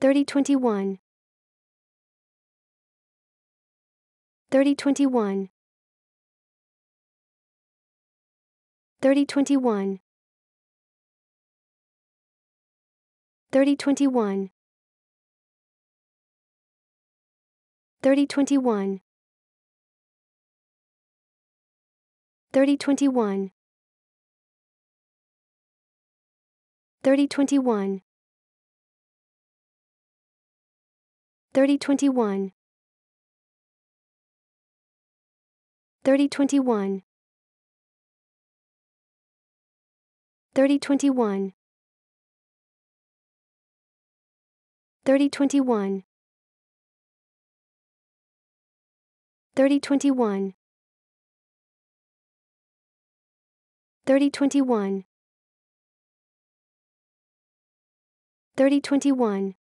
3021 3021 3021 3021 3021 3021 3021 3021 3021 3021 3021 3021 3021 3021